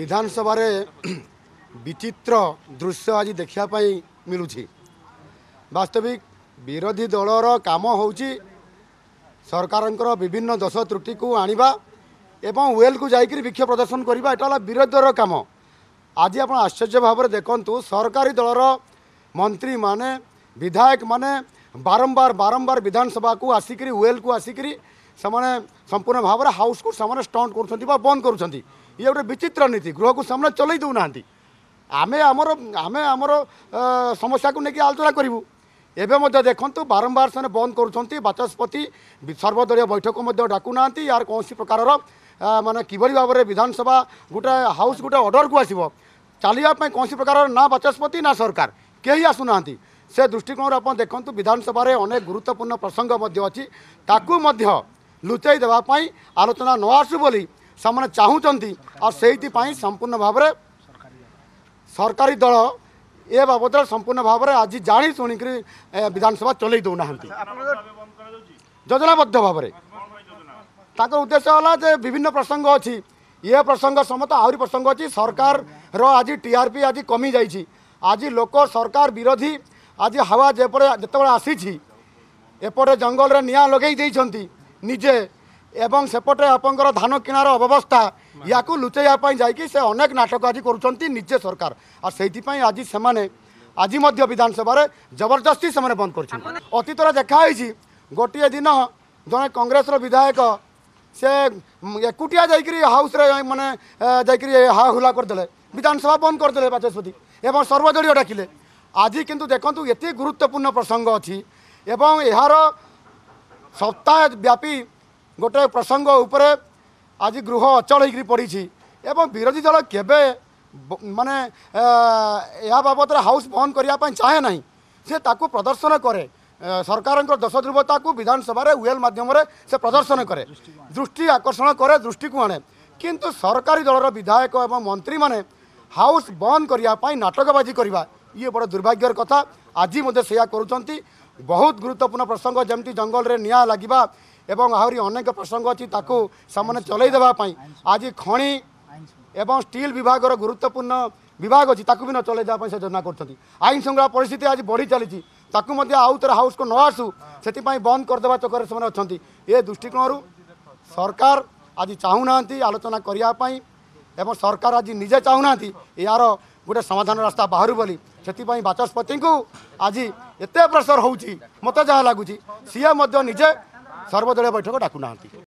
ବିଧାନସଭାରେ ବିଚିତ୍ର ଦୃଶ୍ୟ ଆଜି ଦେଖିବା ପାଇଁ ମିଳୁଛି ବାସ୍ତବିକ ବିରୋଧୀ ଦଳର କାମ ହେଉଛି ସରକାରଙ୍କର ବିଭିନ୍ନ ଦୋଷ ତ୍ରୁଟିକୁ ଆଣିବା ଏବଂ ୱେଲ୍କୁ ଯାଇକରି ବିକ୍ଷୋଭ ପ୍ରଦର୍ଶନ କରିବା ଏଇଟା ହେଲା ବିରୋଧୀ ଦଳର କାମ ଆଜି ଆପଣ ଆଶ୍ଚର୍ଯ୍ୟ ଭାବରେ ଦେଖନ୍ତୁ ସରକାରୀ ଦଳର ମନ୍ତ୍ରୀମାନେ ବିଧାୟକମାନେ ବାରମ୍ବାର ବାରମ୍ବାର ବିଧାନସଭାକୁ ଆସିକରି ୱେଲ୍କୁ ଆସିକରି सम्पूर्ण को हाउसको साने स्ट गर्छ बन्द गर्ुन्छ यहाँ विचित नीति गृहको सामना चलै देउँदै आमे समस्या आलोचना बारम्बार सानो बन्द गर्ुन बाचस्पति सर्वदलीय बैठकमा डाकुना या कौसी प्रकार मिभरि भाव विधानसभा गए हाउस गए अर्डरको आसब चलिपी प्रकार नचस्पति ना सरकार केही आसुना दृष्टिकोण देख्नु विधानसे अनेक गुरुत्वपूर्ण प्रसङ्ग अझै त ଲୁଚାଇ ଦେବା ପାଇଁ ଆଲୋଚନା ନ ଆସୁ ବୋଲି ସେମାନେ ଚାହୁଁଛନ୍ତି ଆଉ ସେଇଥିପାଇଁ ସମ୍ପୂର୍ଣ୍ଣ ଭାବରେ ସରକାରୀ ଦଳ ଏ ବାବଦରେ ସମ୍ପୂର୍ଣ୍ଣ ଭାବରେ ଆଜି ଜାଣି ଶୁଣିକରି ବିଧାନସଭା ଚଲେଇ ଦେଉନାହାନ୍ତି ଯୋଜନାବଦ୍ଧ ଭାବରେ ତାଙ୍କର ଉଦ୍ଦେଶ୍ୟ ହେଲା ଯେ ବିଭିନ୍ନ ପ୍ରସଙ୍ଗ ଅଛି ଇଏ ପ୍ରସଙ୍ଗ ସମେତ ଆହୁରି ପ୍ରସଙ୍ଗ ଅଛି ସରକାରର ଆଜି ଟି ଆର୍ ପି ଆଜି କମିଯାଇଛି ଆଜି ଲୋକ ସରକାର ବିରୋଧୀ ଆଜି ହାୱା ଯେପଟେ ଯେତେବେଳେ ଆସିଛି ଏପଟେ ଜଙ୍ଗଲରେ ନିଆଁ ଲଗାଇ ଦେଇଛନ୍ତି ନିଜେ ଏବଂ ସେପଟେ ଆପଣଙ୍କର ଧାନ କିଣାର ଅବ୍ୟବସ୍ଥା ୟାକୁ ଲୁଚେଇବା ପାଇଁ ଯାଇକି ସେ ଅନେକ ନାଟକ ଆଜି କରୁଛନ୍ତି ନିଜେ ସରକାର ଆଉ ସେଇଥିପାଇଁ ଆଜି ସେମାନେ ଆଜି ମଧ୍ୟ ବିଧାନସଭାରେ ଜବରଦସ୍ତି ସେମାନେ ବନ୍ଦ କରୁଛନ୍ତି ଅତୀତର ଦେଖା ହେଇଛି ଗୋଟିଏ ଦିନ ଜଣେ କଂଗ୍ରେସର ବିଧାୟକ ସେ ଏକୁଟିଆ ଯାଇକରି ହାଉସ୍ରେ ମାନେ ଯାଇକରି ହା ହୁଲା କରିଦେଲେ ବିଧାନସଭା ବନ୍ଦ କରିଦେଲେ ବାଚସ୍ପତି ଏବଂ ସର୍ବଦଳୀୟ ଡାକିଲେ ଆଜି କିନ୍ତୁ ଦେଖନ୍ତୁ ଏତେ ଗୁରୁତ୍ୱପୂର୍ଣ୍ଣ ପ୍ରସଙ୍ଗ ଅଛି ଏବଂ ଏହାର ସପ୍ତାହେ ବ୍ୟାପୀ ଗୋଟେ ପ୍ରସଙ୍ଗ ଉପରେ ଆଜି ଗୃହ ଅଚଳ ହେଇକରି ପଡ଼ିଛି ଏବଂ ବିରୋଧୀ ଦଳ କେବେ ମାନେ ଏହା ବାବଦରେ ହାଉସ୍ ବନ୍ଦ କରିବା ପାଇଁ ଚାହେଁ ନାହିଁ ସେ ତାକୁ ପ୍ରଦର୍ଶନ କରେ ସରକାରଙ୍କର ଦୋଷ ଦୁର୍ବତାକୁ ବିଧାନସଭାରେ ୱେଲ୍ ମାଧ୍ୟମରେ ସେ ପ୍ରଦର୍ଶନ କରେ ଦୃଷ୍ଟି ଆକର୍ଷଣ କରେ ଦୃଷ୍ଟିକୁ ଆଣେ କିନ୍ତୁ ସରକାରୀ ଦଳର ବିଧାୟକ ଏବଂ ମନ୍ତ୍ରୀମାନେ ହାଉସ୍ ବନ୍ଦ କରିବା ପାଇଁ ନାଟକବାଜି କରିବା ଇଏ ବଡ଼ ଦୁର୍ଭାଗ୍ୟର କଥା ଆଜି ମଧ୍ୟ ସେୟା କରୁଛନ୍ତି ବହୁତ ଗୁରୁତ୍ୱପୂର୍ଣ୍ଣ ପ୍ରସଙ୍ଗ ଯେମିତି ଜଙ୍ଗଲରେ ନିଆଁ ଲାଗିବା ଏବଂ ଆହୁରି ଅନେକ ପ୍ରସଙ୍ଗ ଅଛି ତାକୁ ସେମାନେ ଚଲେଇ ଦେବା ପାଇଁ ଆଜି ଖଣି ଏବଂ ଷ୍ଟିଲ୍ ବିଭାଗର ଗୁରୁତ୍ୱପୂର୍ଣ୍ଣ ବିଭାଗ ଅଛି ତାକୁ ବି ନ ଚଲେଇ ଦେବା ପାଇଁ ସେ ଯୋଜନା କରୁଛନ୍ତି ଆଇନ ଶୃଙ୍ଖଳା ପରିସ୍ଥିତି ଆଜି ବଢ଼ି ଚାଲିଛି ତାକୁ ମଧ୍ୟ ଆଉ ଥରେ ହାଉସ୍କୁ ନ ଆସୁ ସେଥିପାଇଁ ବନ୍ଦ କରିଦେବା ଚକରେ ସେମାନେ ଅଛନ୍ତି ଏ ଦୃଷ୍ଟିକୋଣରୁ ସରକାର ଆଜି ଚାହୁଁନାହାନ୍ତି ଆଲୋଚନା କରିବା ପାଇଁ ଏବଂ ସରକାର ଆଜି ନିଜେ ଚାହୁଁନାହାନ୍ତି ଏହାର ଗୋଟେ ସମାଧାନ ରାସ୍ତା ବାହାରୁ ବୋଲି ସେଥିପାଇଁ ବାଚସ୍ପତିଙ୍କୁ ଆଜି ଏତେ ପ୍ରେସର ହେଉଛି ମୋତେ ଯାହା ଲାଗୁଛି ସିଏ ମଧ୍ୟ ନିଜେ ସର୍ବଦଳୀୟ ବୈଠକ ଡାକୁନାହାନ୍ତି